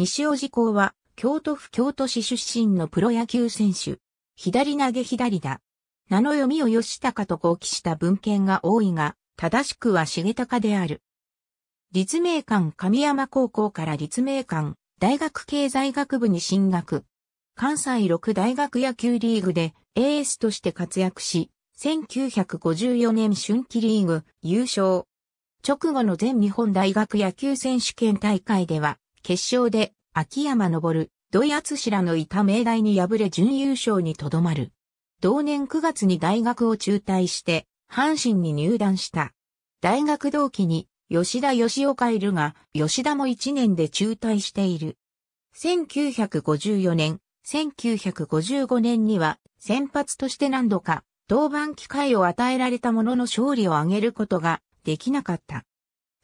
西尾寺公は、京都府京都市出身のプロ野球選手。左投げ左だ。名の読みを吉高と後期した文献が多いが、正しくは重高である。立命館神山高校から立命館大学経済学部に進学。関西六大学野球リーグでエースとして活躍し、1954年春季リーグ優勝。直後の全日本大学野球選手権大会では決勝で秋山昇、土井厚らのいた明大に敗れ準優勝にとどまる。同年9月に大学を中退して、阪神に入団した。大学同期に吉田義雄がいるが、吉田も1年で中退している。1954年、1955年には先発として何度か登板機会を与えられたものの勝利を挙げることができなかった。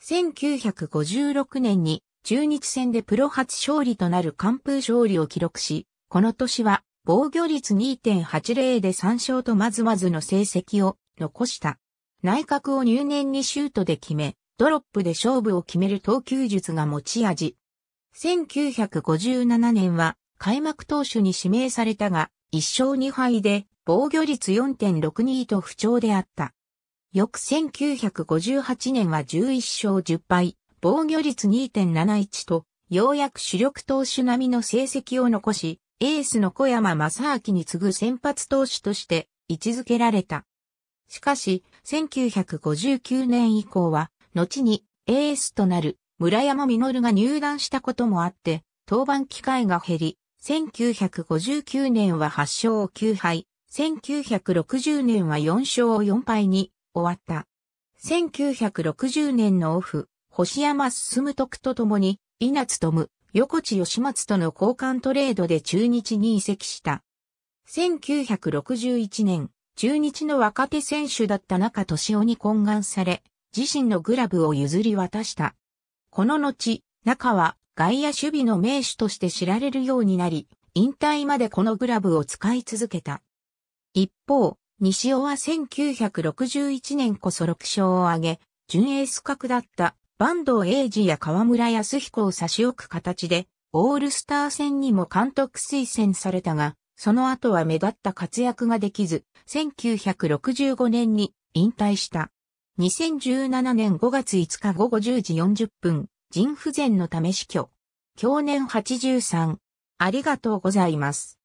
1956年に中日戦でプロ初勝利となる完封勝利を記録し、この年は防御率2.80で3勝とまずまずの成績を残した。内角を入念にシュートで決め、ドロップで勝負を決める投球術が持ち味。1957年は開幕投手に指名されたが、1勝2敗で防御率4.62と不調であった。翌1958年は11勝10敗、防御率2.71と、ようやく主力投手並みの成績を残し、エースの小山正明に次ぐ先発投手として位置づけられた。しかし、1959年以降は、後にエースとなる村山実が入団したこともあって、登板機会が減り、1959年は8勝9敗、1960年は4勝4敗に終わった。1960年のオフ、星山進徳と共に、稲津富、横地義松との交換トレードで中日に移籍した。1961年、中日の若手選手だった中俊夫に懇願され、自身のグラブを譲り渡した。この後、中は外野守備の名手として知られるようになり、引退までこのグラブを使い続けた。一方、西尾は1961年こそ6勝を挙げ、準エース格だった坂東英治や河村康彦を差し置く形で、オールスター戦にも監督推薦されたが、その後は目立った活躍ができず、1965年に引退した。2017年5月5日午後10時40分、腎不全のため死去。去年83。ありがとうございます。